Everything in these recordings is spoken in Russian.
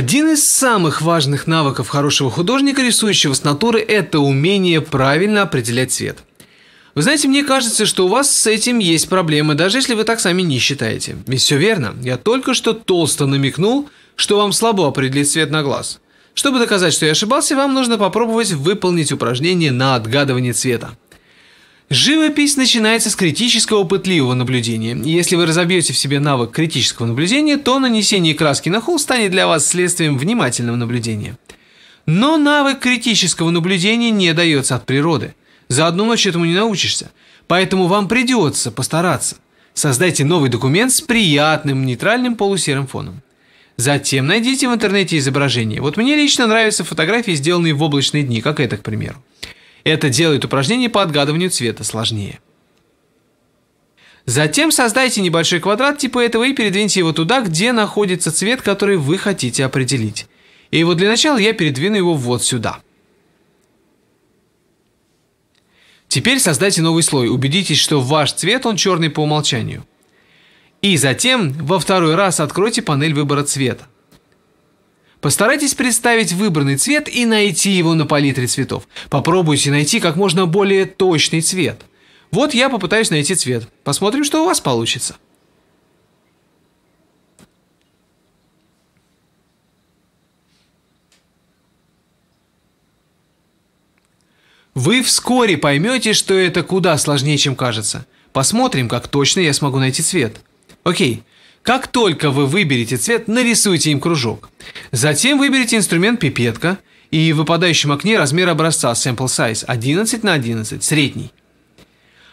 Один из самых важных навыков хорошего художника, рисующего с натуры, это умение правильно определять цвет. Вы знаете, мне кажется, что у вас с этим есть проблемы, даже если вы так сами не считаете. Ведь все верно, я только что толсто намекнул, что вам слабо определить цвет на глаз. Чтобы доказать, что я ошибался, вам нужно попробовать выполнить упражнение на отгадывание цвета. Живопись начинается с критического пытливого наблюдения. Если вы разобьете в себе навык критического наблюдения, то нанесение краски на холст станет для вас следствием внимательного наблюдения. Но навык критического наблюдения не дается от природы. За одну ночь этому не научишься. Поэтому вам придется постараться. Создайте новый документ с приятным нейтральным полусерым фоном. Затем найдите в интернете изображение. Вот мне лично нравятся фотографии, сделанные в облачные дни, как это, к примеру. Это делает упражнение по отгадыванию цвета сложнее. Затем создайте небольшой квадрат типа этого и передвиньте его туда, где находится цвет, который вы хотите определить. И вот для начала я передвину его вот сюда. Теперь создайте новый слой, убедитесь, что ваш цвет он черный по умолчанию. И затем во второй раз откройте панель выбора цвета. Постарайтесь представить выбранный цвет и найти его на палитре цветов. Попробуйте найти как можно более точный цвет. Вот я попытаюсь найти цвет. Посмотрим, что у вас получится. Вы вскоре поймете, что это куда сложнее, чем кажется. Посмотрим, как точно я смогу найти цвет. Окей, как только вы выберете цвет, нарисуйте им кружок. Затем выберите инструмент пипетка и в выпадающем окне размер образца sample size 11 на 11, средний.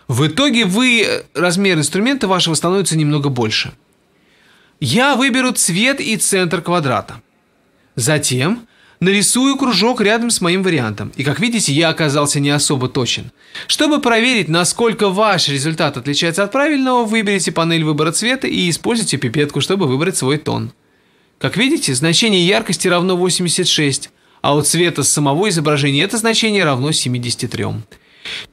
В итоге вы, э, размер инструмента вашего становится немного больше. Я выберу цвет и центр квадрата. Затем нарисую кружок рядом с моим вариантом. И как видите, я оказался не особо точен. Чтобы проверить, насколько ваш результат отличается от правильного, выберите панель выбора цвета и используйте пипетку, чтобы выбрать свой тон. Как видите, значение яркости равно 86, а у цвета самого изображения это значение равно 73.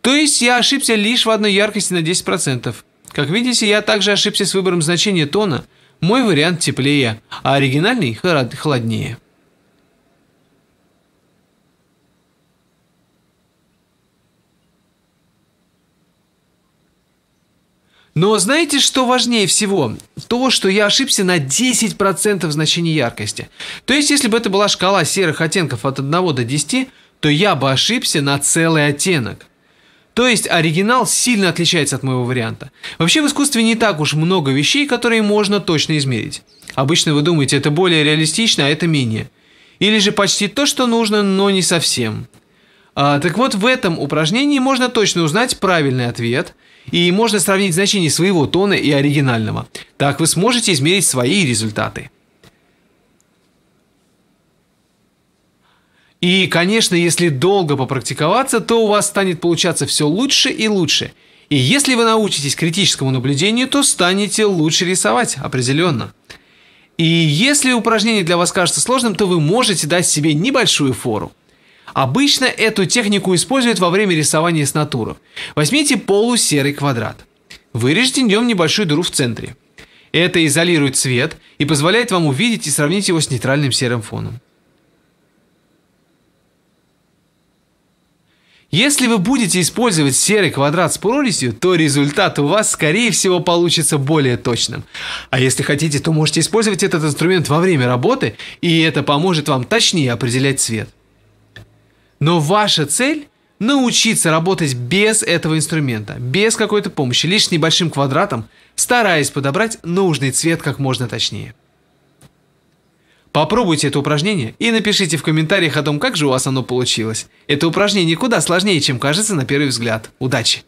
То есть я ошибся лишь в одной яркости на 10%. Как видите, я также ошибся с выбором значения тона. Мой вариант теплее, а оригинальный холоднее. Но знаете, что важнее всего? То, что я ошибся на 10% в значении яркости. То есть, если бы это была шкала серых оттенков от 1 до 10, то я бы ошибся на целый оттенок. То есть оригинал сильно отличается от моего варианта. Вообще в искусстве не так уж много вещей, которые можно точно измерить. Обычно вы думаете, это более реалистично, а это менее. Или же почти то, что нужно, но не совсем. А, так вот, в этом упражнении можно точно узнать правильный ответ, и можно сравнить значение своего тона и оригинального. Так вы сможете измерить свои результаты. И, конечно, если долго попрактиковаться, то у вас станет получаться все лучше и лучше. И если вы научитесь критическому наблюдению, то станете лучше рисовать, определенно. И если упражнение для вас кажется сложным, то вы можете дать себе небольшую фору. Обычно эту технику используют во время рисования с натуры. Возьмите полусерый квадрат. Вырежьте в нем небольшую дыру в центре. Это изолирует цвет и позволяет вам увидеть и сравнить его с нейтральным серым фоном. Если вы будете использовать серый квадрат с прорезью, то результат у вас, скорее всего, получится более точным. А если хотите, то можете использовать этот инструмент во время работы, и это поможет вам точнее определять цвет. Но ваша цель научиться работать без этого инструмента, без какой-то помощи, лишь небольшим квадратом, стараясь подобрать нужный цвет как можно точнее. Попробуйте это упражнение и напишите в комментариях о том, как же у вас оно получилось. Это упражнение куда сложнее, чем кажется на первый взгляд. Удачи!